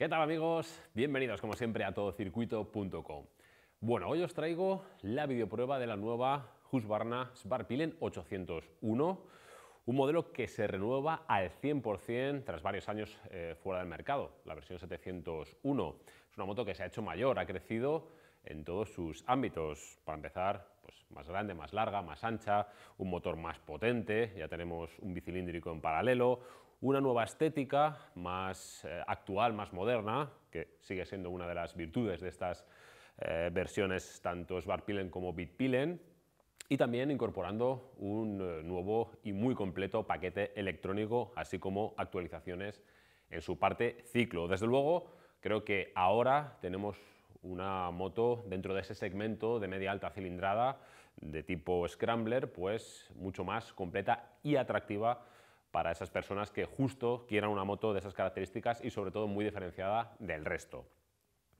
¿Qué tal amigos? Bienvenidos como siempre a todocircuito.com. Bueno, hoy os traigo la videoprueba de la nueva Husqvarna Sparpilen 801, un modelo que se renueva al 100% tras varios años eh, fuera del mercado, la versión 701. Es una moto que se ha hecho mayor, ha crecido en todos sus ámbitos. Para empezar, pues, más grande, más larga, más ancha, un motor más potente, ya tenemos un bicilíndrico en paralelo, una nueva estética más eh, actual, más moderna, que sigue siendo una de las virtudes de estas eh, versiones, tanto Svartpilen como Bitpilen, y también incorporando un eh, nuevo y muy completo paquete electrónico, así como actualizaciones en su parte ciclo. Desde luego, creo que ahora tenemos una moto dentro de ese segmento de media alta cilindrada de tipo Scrambler, pues mucho más completa y atractiva para esas personas que justo quieran una moto de esas características y sobre todo muy diferenciada del resto.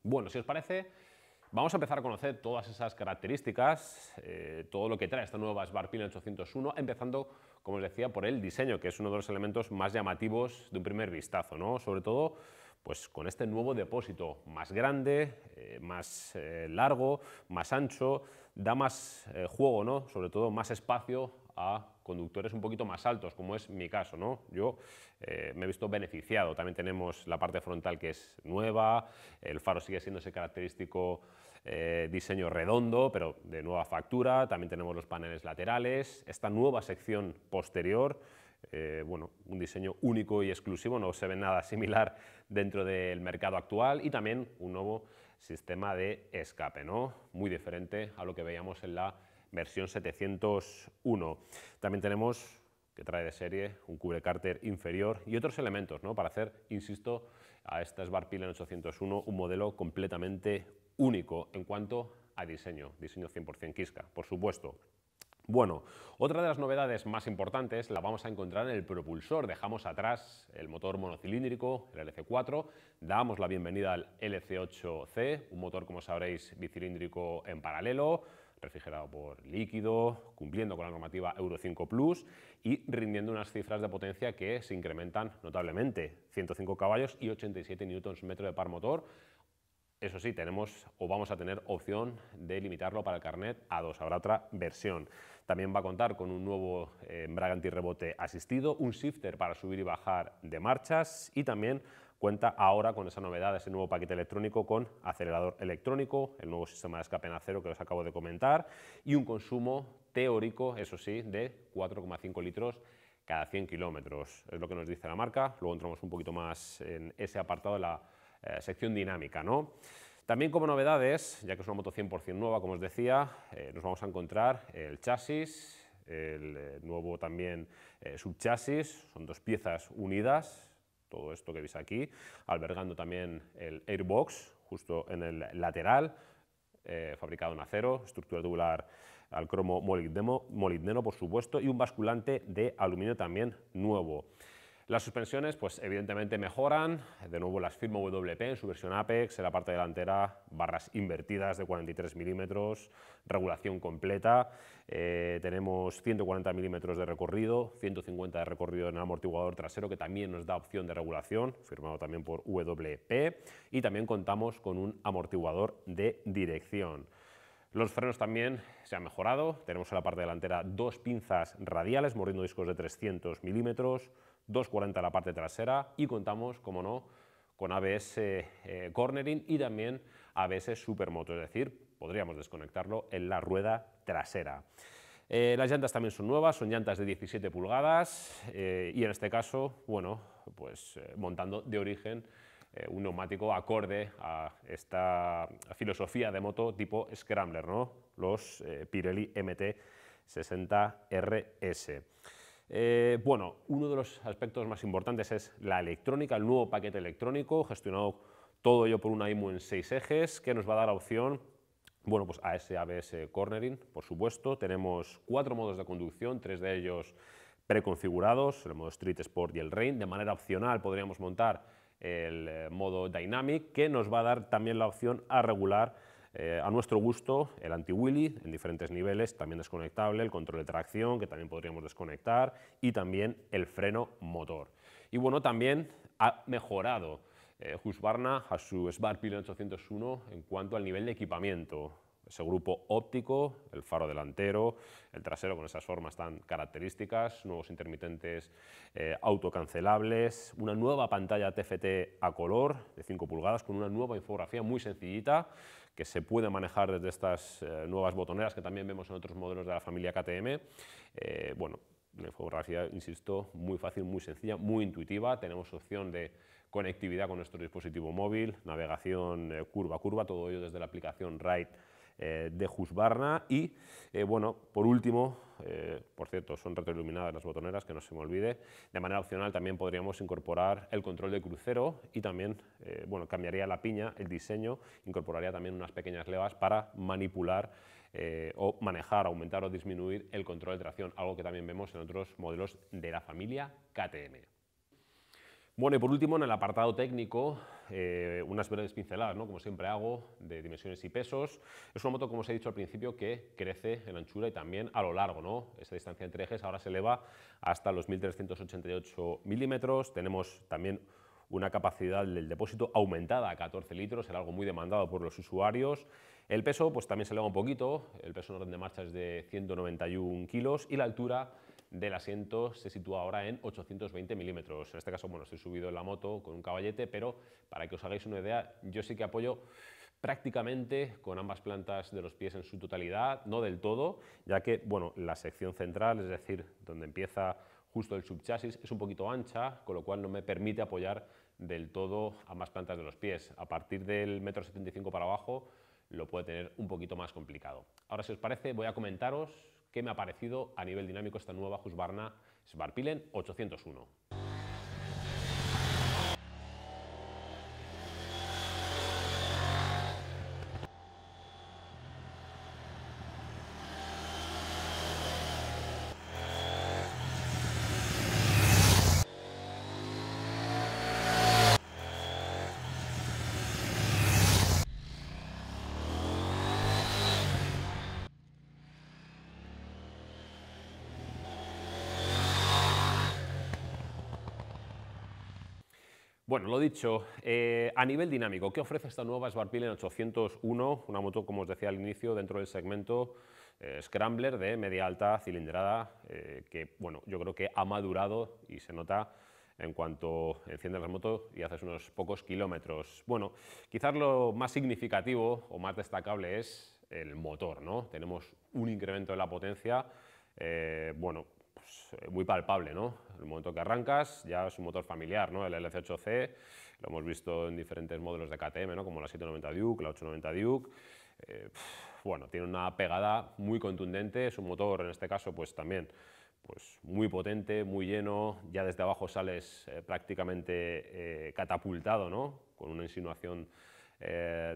Bueno, si os parece, vamos a empezar a conocer todas esas características, eh, todo lo que trae esta nueva PIL 801, empezando, como os decía, por el diseño, que es uno de los elementos más llamativos de un primer vistazo, ¿no? Sobre todo pues con este nuevo depósito, más grande, eh, más eh, largo, más ancho, da más eh, juego, ¿no? sobre todo más espacio a conductores un poquito más altos, como es mi caso. ¿no? Yo me he visto beneficiado. También tenemos la parte frontal que es nueva, el faro sigue siendo ese característico diseño redondo, pero de nueva factura. También tenemos los paneles laterales, esta nueva sección posterior eh, bueno, un diseño único y exclusivo, no se ve nada similar dentro del mercado actual y también un nuevo sistema de escape, ¿no? muy diferente a lo que veíamos en la versión 701. También tenemos que trae de serie un cubre cárter inferior y otros elementos ¿no? para hacer, insisto, a esta SbarPilen 801 un modelo completamente único en cuanto a diseño, diseño 100% Kiska, por supuesto. Bueno, otra de las novedades más importantes la vamos a encontrar en el propulsor. Dejamos atrás el motor monocilíndrico, el LC4, damos la bienvenida al LC8C, un motor, como sabréis, bicilíndrico en paralelo, refrigerado por líquido, cumpliendo con la normativa Euro 5 Plus y rindiendo unas cifras de potencia que se incrementan notablemente, 105 caballos y 87 Nm de par motor, eso sí, tenemos o vamos a tener opción de limitarlo para el carnet a dos. habrá otra versión. También va a contar con un nuevo eh, embrague anti antirrebote asistido, un shifter para subir y bajar de marchas y también cuenta ahora con esa novedad, ese nuevo paquete electrónico con acelerador electrónico, el nuevo sistema de escape en acero que os acabo de comentar y un consumo teórico, eso sí, de 4,5 litros cada 100 kilómetros. Es lo que nos dice la marca, luego entramos un poquito más en ese apartado de la eh, sección dinámica. ¿no? También como novedades, ya que es una moto 100% nueva, como os decía, eh, nos vamos a encontrar el chasis, el eh, nuevo también subchasis, son dos piezas unidas, todo esto que veis aquí, albergando también el airbox justo en el lateral, fabricado en acero, estructura tubular al cromo molibdeno, por supuesto, y un basculante de aluminio también nuevo. Las suspensiones, pues evidentemente mejoran, de nuevo las firma WP en su versión Apex, en la parte delantera barras invertidas de 43 milímetros, regulación completa, eh, tenemos 140 milímetros de recorrido, 150 de recorrido en el amortiguador trasero que también nos da opción de regulación, firmado también por WP, y también contamos con un amortiguador de dirección. Los frenos también se han mejorado, tenemos en la parte delantera dos pinzas radiales mordiendo discos de 300 milímetros, 240 la parte trasera y contamos, como no, con ABS eh, cornering y también ABS supermoto, es decir, podríamos desconectarlo en la rueda trasera. Eh, las llantas también son nuevas, son llantas de 17 pulgadas eh, y en este caso, bueno, pues montando de origen un neumático acorde a esta filosofía de moto tipo Scrambler, ¿no? los Pirelli MT 60RS. Eh, bueno, uno de los aspectos más importantes es la electrónica, el nuevo paquete electrónico, gestionado todo ello por una IMU en seis ejes, que nos va a dar la opción bueno, pues a ese ABS cornering, por supuesto. Tenemos cuatro modos de conducción, tres de ellos preconfigurados, el modo Street, Sport y el Rain. De manera opcional podríamos montar el eh, modo Dynamic, que nos va a dar también la opción a regular eh, a nuestro gusto, el anti-wheelie en diferentes niveles, también desconectable, el control de tracción, que también podríamos desconectar, y también el freno motor. Y bueno, también ha mejorado eh, Husqvarna a su SBAR 801 en cuanto al nivel de equipamiento. Ese grupo óptico, el faro delantero, el trasero con esas formas tan características, nuevos intermitentes eh, autocancelables, una nueva pantalla TFT a color de 5 pulgadas con una nueva infografía muy sencillita que se puede manejar desde estas eh, nuevas botoneras que también vemos en otros modelos de la familia KTM. Eh, bueno, la infografía, insisto, muy fácil, muy sencilla, muy intuitiva. Tenemos opción de conectividad con nuestro dispositivo móvil, navegación curva-curva, eh, a todo ello desde la aplicación Ride eh, de Husqvarna y, eh, bueno, por último, eh, por cierto, son retroiluminadas las botoneras, que no se me olvide. De manera opcional también podríamos incorporar el control de crucero y también, bueno, cambiaría la piña, el diseño, incorporaría también unas pequeñas levas para manipular o manejar, aumentar o disminuir el control de tracción, algo que también vemos en otros modelos de la familia KTM. Bueno, y por último, en el apartado técnico, eh, unas breves pinceladas, como siempre hago, de dimensiones y pesos. Es una moto, como os he dicho al principio, que crece en anchura y también a lo largo. ¿no? Esa distancia entre ejes ahora se eleva hasta los 1.388 milímetros. Tenemos también una capacidad del depósito aumentada a 14 litros, era algo muy demandado por los usuarios. El peso pues, también se eleva un poquito, el peso en orden de marcha es de 191 kilos y la altura del asiento se sitúa ahora en 820 milímetros. En este caso, bueno, estoy subido en la moto con un caballete, pero para que os hagáis una idea, yo sí que apoyo prácticamente con ambas plantas de los pies en su totalidad, no del todo, ya que, bueno, la sección central, es decir, donde empieza justo el subchasis, es un poquito ancha, con lo cual no me permite apoyar del todo ambas plantas de los pies. A partir del metro 75 para abajo lo puede tener un poquito más complicado. Ahora, si os parece, voy a comentaros que me ha parecido a nivel dinámico esta nueva Husqvarna Sparpilen 801. Bueno, lo dicho, eh, a nivel dinámico, ¿qué ofrece esta nueva Sbarpil en 801? Una moto, como os decía al inicio, dentro del segmento eh, Scrambler de media alta cilindrada, eh, que bueno, yo creo que ha madurado y se nota en cuanto enciendes la moto y haces unos pocos kilómetros. Bueno, quizás lo más significativo o más destacable es el motor, ¿no? Tenemos un incremento de la potencia, bueno, muy palpable, ¿no? el momento que arrancas ya es un motor familiar, ¿no? El LC8C, lo hemos visto en diferentes modelos de KTM, ¿no? Como la 790 Duke, la 890 Duke. Eh, bueno, tiene una pegada muy contundente, es un motor en este caso pues también pues muy potente, muy lleno, ya desde abajo sales eh, prácticamente eh, catapultado, ¿no? Con una insinuación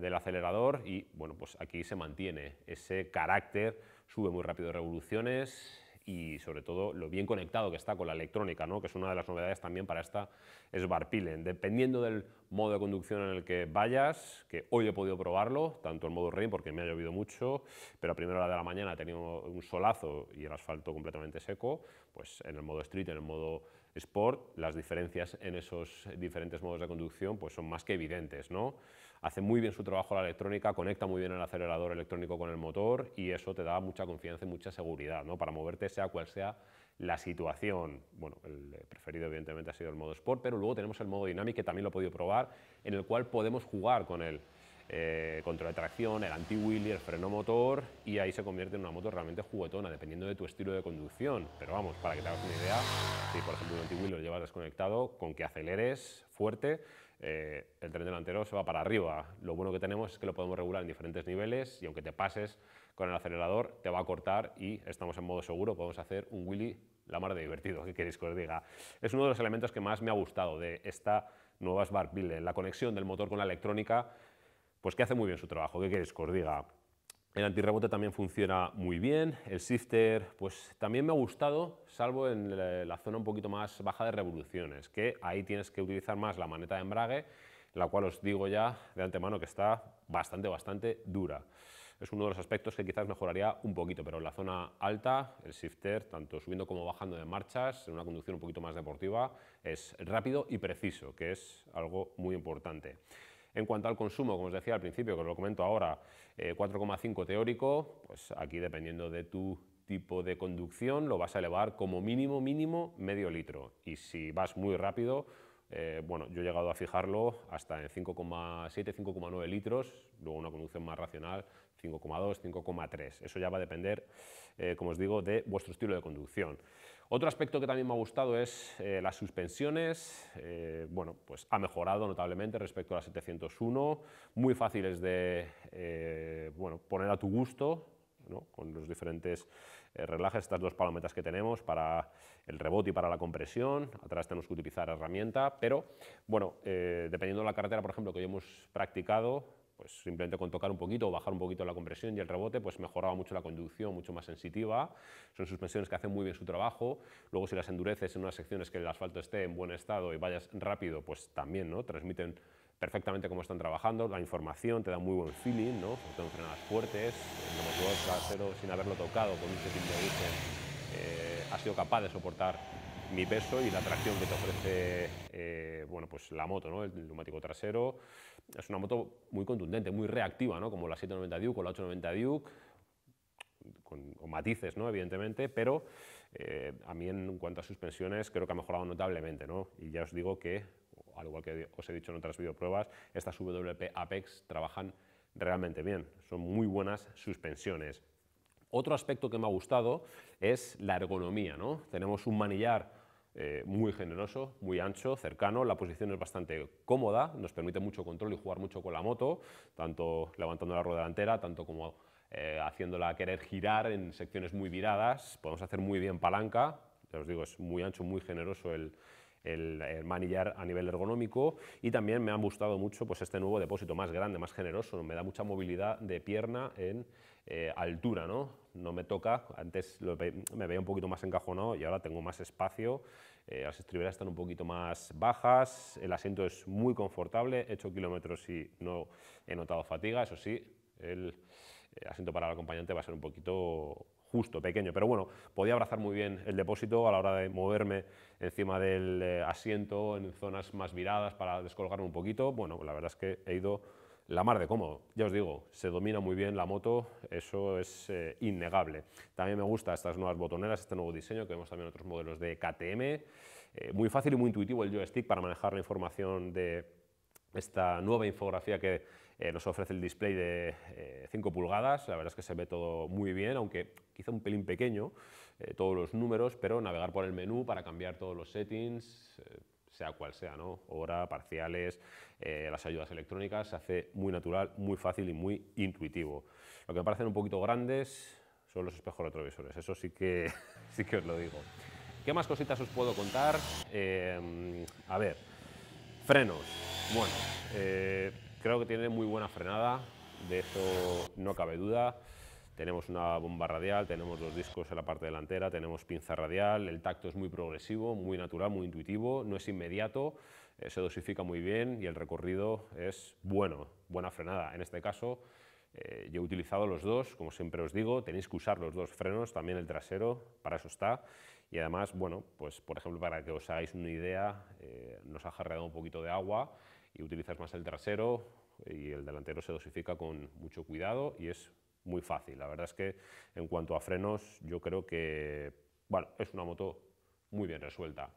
del acelerador y bueno, pues aquí se mantiene ese carácter, sube muy rápido revoluciones, y sobre todo lo bien conectado que está con la electrónica, ¿no? que es una de las novedades también para esta es Barpilen. Dependiendo del modo de conducción en el que vayas, que hoy he podido probarlo, tanto el modo rain porque me ha llovido mucho, pero a primera hora de la mañana he tenido un solazo y el asfalto completamente seco, pues en el modo street, en el modo sport, las diferencias en esos diferentes modos de conducción pues son más que evidentes. ¿no? hace muy bien su trabajo la electrónica, conecta muy bien el acelerador electrónico con el motor y eso te da mucha confianza y mucha seguridad ¿no? para moverte sea cual sea la situación. Bueno, el eh, preferido evidentemente ha sido el modo Sport, pero luego tenemos el modo Dynamic que también lo he podido probar, en el cual podemos jugar con el eh, control de tracción, el anti-wheelie, el freno motor y ahí se convierte en una moto realmente juguetona, dependiendo de tu estilo de conducción. Pero vamos, para que te hagas una idea, si por ejemplo un anti-wheelie lo llevas desconectado, con que aceleres fuerte, eh, el tren delantero se va para arriba. Lo bueno que tenemos es que lo podemos regular en diferentes niveles y aunque te pases con el acelerador, te va a cortar y estamos en modo seguro, podemos hacer un willy la mar de divertido, que queréis que os diga. Es uno de los elementos que más me ha gustado de esta nueva Smart Builder, la conexión del motor con la electrónica, pues que hace muy bien su trabajo, qué queréis que os diga. El antirrebote también funciona muy bien, el shifter pues también me ha gustado, salvo en la zona un poquito más baja de revoluciones, que ahí tienes que utilizar más la maneta de embrague, la cual os digo ya de antemano que está bastante, bastante dura. Es uno de los aspectos que quizás mejoraría un poquito, pero en la zona alta, el shifter, tanto subiendo como bajando de marchas, en una conducción un poquito más deportiva, es rápido y preciso, que es algo muy importante. En cuanto al consumo, como os decía al principio, que os lo comento ahora, 4,5 eh, teórico, pues aquí dependiendo de tu tipo de conducción lo vas a elevar como mínimo, mínimo, medio litro. Y si vas muy rápido, eh, bueno, yo he llegado a fijarlo hasta en 5,7, 5,9 litros, luego una conducción más racional, 5,2, 5,3. Eso ya va a depender, eh, como os digo, de vuestro estilo de conducción. Otro aspecto que también me ha gustado es eh, las suspensiones. Eh, bueno, pues ha mejorado notablemente respecto a la 701, muy fáciles de eh, bueno, poner a tu gusto, ¿no? con los diferentes relajes, estas dos palometas que tenemos para el rebote y para la compresión, atrás tenemos que utilizar herramienta, pero bueno, dependiendo de la carretera, por ejemplo, que hoy hemos practicado, pues simplemente con tocar un poquito o bajar un poquito la compresión y el rebote, pues mejoraba mucho la conducción, mucho más sensitiva. Son suspensiones que hacen muy bien su trabajo. Luego si las endureces en unas secciones que el asfalto esté en buen estado y vayas rápido, pues también ¿no? transmiten perfectamente cómo están trabajando, la información te da muy buen feeling, ¿no? Sobre frenadas fuertes, en motor trasero sin haberlo tocado, con un setting de origen, eh, ha sido capaz de soportar mi peso y la tracción que te ofrece eh, bueno, pues la moto, ¿no? el neumático trasero. Es una moto muy contundente, muy reactiva, ¿no? como la 790 Duke o la 890 Duke, con, matices, ¿no? evidentemente, pero eh, a mí en cuanto a suspensiones creo que ha mejorado notablemente. ¿no? Y ya os digo que, al igual que os he dicho en otras videopruebas, estas WP Apex trabajan realmente bien, son muy buenas suspensiones. Otro aspecto que me ha gustado es la ergonomía. ¿no? Tenemos un manillar eh, muy generoso, muy ancho, cercano, la posición es bastante cómoda, nos permite mucho control y jugar mucho con la moto, tanto levantando la rueda delantera, tanto como eh, haciéndola querer girar en secciones muy viradas, podemos hacer muy bien palanca, ya os digo, es muy ancho, muy generoso el, el, manillar a nivel ergonómico y también me han gustado mucho pues, este nuevo depósito más grande, más generoso, me da mucha movilidad de pierna en eh, altura, ¿no? no me toca, antes me veía un poquito más encajonado y ahora tengo más espacio, eh, las estriberas están un poquito más bajas, el asiento es muy confortable, he hecho kilómetros y no he notado fatiga, eso sí, el asiento para el acompañante va a ser un poquito justo, pequeño, pero bueno, podía abrazar muy bien el depósito a la hora de moverme encima del eh, asiento, en zonas más viradas para descolgarme un poquito. Bueno, la verdad es que he ido la mar de cómodo. Ya os digo, se domina muy bien la moto, eso es eh, innegable. También me gustan estas nuevas botoneras, este nuevo diseño, que vemos también otros modelos de KTM. Eh, muy fácil y muy intuitivo el joystick para manejar la información de esta nueva infografía que eh, nos ofrece el display de 5 eh, pulgadas, la verdad es que se ve todo muy bien, aunque quizá un pelín pequeño, eh, todos los números, pero navegar por el menú para cambiar todos los settings, sea cual sea, ¿no? hora, parciales, las ayudas electrónicas, se hace muy natural, muy fácil y muy intuitivo. Lo que me parecen un poquito grandes son los espejos retrovisores, eso sí que, sí que os lo digo. ¿Qué más cositas os puedo contar? a ver, frenos. Bueno, Creo que tiene muy buena frenada, de eso no cabe duda. Tenemos una bomba radial, tenemos los discos en la parte delantera, tenemos pinza radial, el tacto es muy progresivo, muy natural, muy intuitivo, no es inmediato, eh, se dosifica muy bien y el recorrido es bueno, buena frenada. En este caso eh, yo he utilizado los dos, como siempre os digo, tenéis que usar los dos frenos, también el trasero, para eso está. Y además, bueno, pues por ejemplo, para que os hagáis una idea, eh, nos ha jarreado un poquito de agua, y utilizas más el trasero y el delantero se dosifica con mucho cuidado y es muy fácil. La verdad es que en cuanto a frenos, yo creo que bueno, es una moto muy bien resuelta.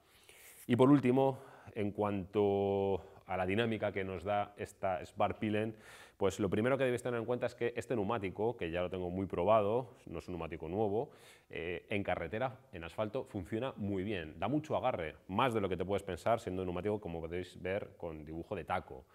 Y por último, en cuanto a la dinámica que nos da esta Spark Pilen, pues lo primero que debéis tener en cuenta es que este neumático, que ya lo tengo muy probado, no es un neumático nuevo, eh, en carretera, en asfalto, funciona muy bien, da mucho agarre, más de lo que te puedes pensar siendo un neumático, como podéis ver, con dibujo de taco.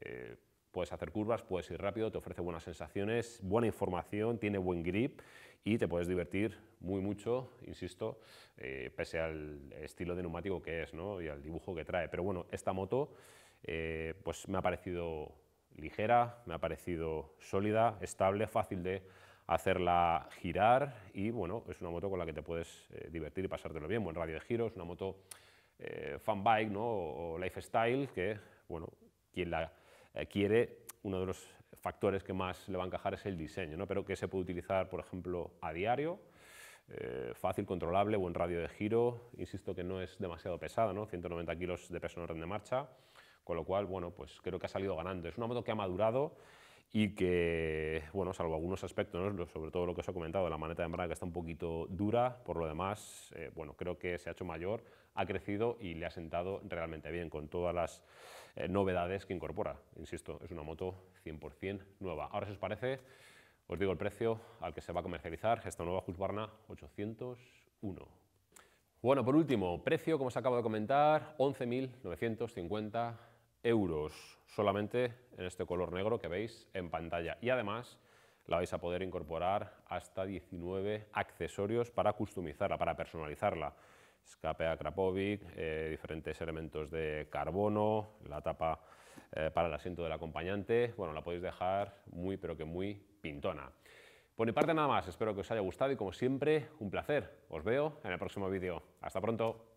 Eh, puedes hacer curvas, puedes ir rápido, te ofrece buenas sensaciones, buena información, tiene buen grip y te puedes divertir muy mucho, insisto, eh, pese al estilo de neumático que es ¿no? y al dibujo que trae. Pero bueno, esta moto eh, pues me ha parecido ligera, me ha parecido sólida, estable, fácil de hacerla girar y bueno, es una moto con la que te puedes eh, divertir y pasártelo bien, buen radio de giro, es una moto eh, fan bike ¿no? o, lifestyle que, bueno, quien la eh, quiere, uno de los factores que más le va a encajar es el diseño, ¿no? pero que se puede utilizar, por ejemplo, a diario, fácil, controlable, buen radio de giro, insisto que no es demasiado pesada, 190 kilos de peso en orden de marcha, con lo cual, bueno, pues creo que ha salido ganando. Es una moto que ha madurado y que, bueno, salvo algunos aspectos, sobre todo lo que os he comentado, la maneta de embrague que está un poquito dura, por lo demás, eh, bueno, creo que se ha hecho mayor, ha crecido y le ha sentado realmente bien con todas las eh, novedades que incorpora. Insisto, es una moto 100% nueva. Ahora, si os parece, os digo el precio al que se va a comercializar esta nueva Husqvarna 801. Bueno, por último, precio, como os acabo de comentar, 11.950 euros solamente en este color negro que veis en pantalla. Y además la vais a poder incorporar hasta 19 accesorios para customizarla, para personalizarla. Escape a eh, diferentes elementos de carbono, la tapa eh, para el asiento del acompañante. Bueno, la podéis dejar muy, pero que muy pintona. Por mi parte nada más, espero que os haya gustado y como siempre, un placer. Os veo en el próximo vídeo. Hasta pronto.